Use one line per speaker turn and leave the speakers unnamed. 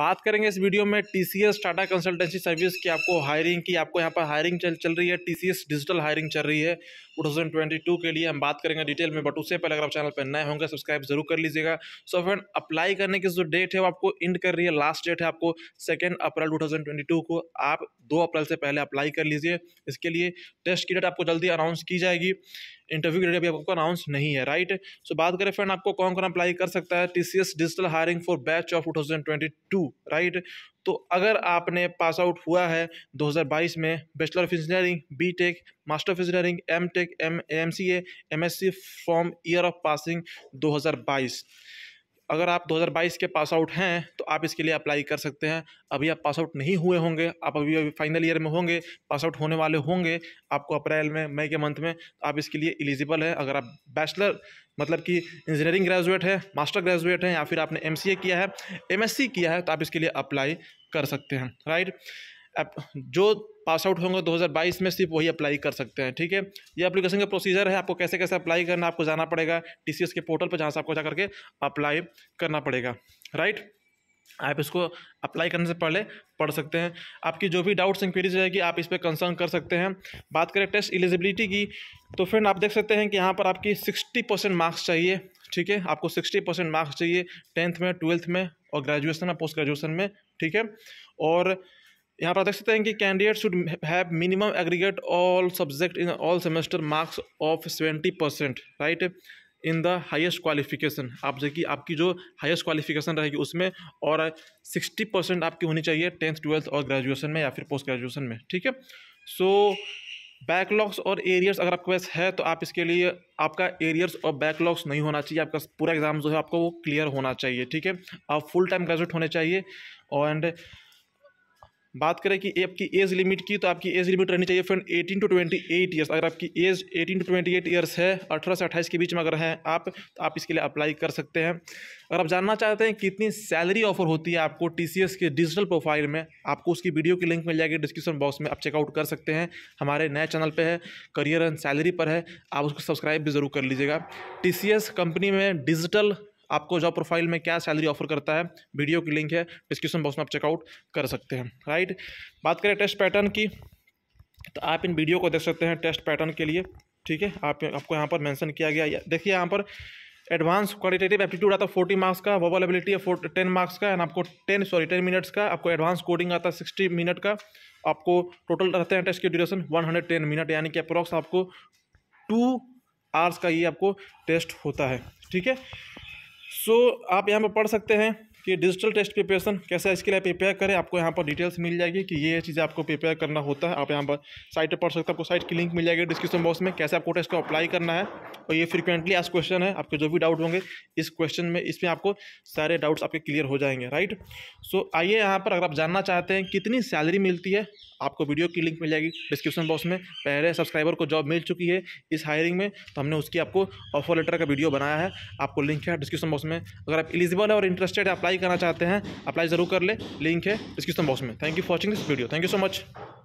बात करेंगे इस वीडियो में टीसीएस टाटा कंसल्टेंसी सर्विस की आपको हायरिंग की आपको यहाँ पर हायरिंग चल चल रही है टीसीएस डिजिटल हायरिंग चल रही है 2022 के लिए हम बात करेंगे डिटेल में बट उससे पहले अगर आप चैनल पर नए होंगे सब्सक्राइब जरूर कर लीजिएगा सो फ्रेंड अप्लाई करने की जो डेट है वो आपको इंड कर रही है लास्ट डेट है आपको सेकेंड अप्रैल टू को आप दो अप्रैल से पहले अप्लाई कर लीजिए इसके लिए टेस्ट की डेट आपको जल्दी अनाउंस की जाएगी इंटरव्यू की डेट अभी आपको अनाउंस नहीं है राइट सो बात करें फ्रेंड आपको कौन कौन अप्लाई कर सकता है T digital hiring for batch of two right तो अगर आपने पास आउट हुआ है 2022 में bachelor of engineering B tech master of engineering M tech M M C M S C from year of passing 2022 अगर आप 2022 के पास आउट हैं तो आप इसके लिए अप्लाई कर सकते हैं अभी आप पास आउट नहीं हुए होंगे आप अभी अभी फाइनल ईयर में होंगे पास आउट होने वाले होंगे आपको अप्रैल में मई के मंथ में तो आप इसके लिए एलिजिबल है अगर आप बैचलर मतलब कि इंजीनियरिंग ग्रेजुएट है मास्टर ग्रेजुएट है या फिर आपने एम किया है एम किया है तो आप इसके लिए अप्लाई कर सकते हैं राइट जो पास आउट होंगे 2022 में सिर्फ वही अप्लाई कर सकते हैं ठीक है ये अप्लीकेशन का प्रोसीजर है आपको कैसे कैसे अप्लाई करना आपको जाना पड़ेगा टी के पोर्टल पर जहाँ से आपको जा करके अप्लाई करना पड़ेगा राइट आप इसको अप्लाई करने से पहले पढ़ सकते हैं आपकी जो भी डाउट्स इंक्वेरीज रहेगी आप इस पर कंसर्न कर सकते हैं बात करें टेस्ट एलिजिबिलिटी की तो फ्रेंड आप देख सकते हैं कि यहाँ पर आपकी सिक्सटी परसेंट मार्क्स चाहिए ठीक है आपको सिक्सटी परसेंट मार्क्स चाहिए टेंथ में ट्वेल्थ में और ग्रेजुएशन में पोस्ट ग्रेजुएशन में ठीक है और यहाँ पर देख सकते हैं कि candidate should have minimum aggregate all subject in all semester marks of seventy percent right in the highest qualification आप देखिए आपकी जो हाईएस्ट क्वालिफिकेशन रहेगी उसमें और सिक्सटी परसेंट आपकी होनी चाहिए टेंथ ट्वेल्थ और ग्रेजुएशन में या फिर पोस्ट ग्रेजुएशन में ठीक है सो बैकलॉग्स और एरियर्स अगर आपके पास है तो आप इसके लिए आपका एरियर्स और बैकलॉग्स नहीं होना चाहिए आपका पूरा एग्जाम जो है आपको वो क्लियर होना चाहिए ठीक है आप फुल टाइम ग्रेजुएट होने चाहिए और बात करें कि आपकी एज लिमिट की तो आपकी एज लिमिट रहनी चाहिए फ्रेंड 18 टू 28 इयर्स अगर आपकी एज 18 टू 28 इयर्स है अठारह से अट्ठाईस के बीच में अगर है आप तो आप इसके लिए अप्लाई कर सकते हैं अगर आप जानना चाहते हैं कितनी सैलरी ऑफर होती है आपको टी के डिजिटल प्रोफाइल में आपको उसकी वीडियो की लिंक मिल जाएगी डिस्क्रिप्शन बॉक्स में आप चेकआउट कर सकते हैं हमारे नए चैनल पर है करियर एंड सैलरी पर है आप उसको सब्सक्राइब भी ज़रूर कर लीजिएगा टी कंपनी में डिजिटल आपको जॉब प्रोफाइल में क्या सैलरी ऑफर करता है वीडियो की लिंक है डिस्क्रिप्शन बॉक्स में आप चेकआउट कर सकते हैं राइट बात करें टेस्ट पैटर्न की तो आप इन वीडियो को देख सकते हैं टेस्ट पैटर्न के लिए ठीक है आप आपको यहाँ पर मेंशन किया गया देखिए यहाँ पर एडवांस क्वालिटेटिव एप्टीट्यूड आता है फोर्टी मार्क्स का वो अवेलेबिलिटी है टेन मार्क्स का एंड आपको टेन सॉरी टेन मिनट्स का आपको एडवांस कोडिंग आता है सिक्सटी मिनट का आपको टोटल रहते हैं टेस्ट की duration one hundred ten minute यानी कि अप्रॉक्स आपको टू आवर्स का ये आपको टेस्ट होता है ठीक है सो आप यहाँ पर पढ़ सकते हैं कि डिजिटल टेस्ट प्रिपरेशन कैसे इसके लिए प्रिपेयर करें आपको यहाँ पर डिटेल्स मिल जाएगी कि ये चीज़ें आपको प्रिपेयर करना होता है आप यहाँ पर साइट पर पढ़ सकते हैं आपको साइट की लिंक मिल जाएगी डिस्क्रिप्शन बॉक्स में कैसे आपको टेस्ट को अप्लाई करना है और ये फ्रिक्वेंटली आज क्वेश्चन है आपके जो भी डाउट होंगे इस क्वेश्चन में इसमें आपको सारे डाउट्स आपके क्लियर हो जाएंगे राइट सो आइए यहाँ पर अगर आप जानना चाहते हैं कितनी सैलरी मिलती है आपको वीडियो की लिंक मिल जाएगी डिस्क्रिप्शन बॉक्स में पहले सब्सक्राइबर को जॉब मिल चुकी है इस हायरिंग में तो हमने उसकी आपको ऑफर लेटर का वीडियो बनाया है आपको लिंक है डिस्क्रिप्शन बॉक्स में अगर आप एलिजिबल है और इंटरेस्टेड है अप्लाई अप्लाई करना चाहते हैं अप्लाई ज़रूर कर ले लिंक है डिस्क्रिप्शन बॉक्स में thank you for watching this video thank you so much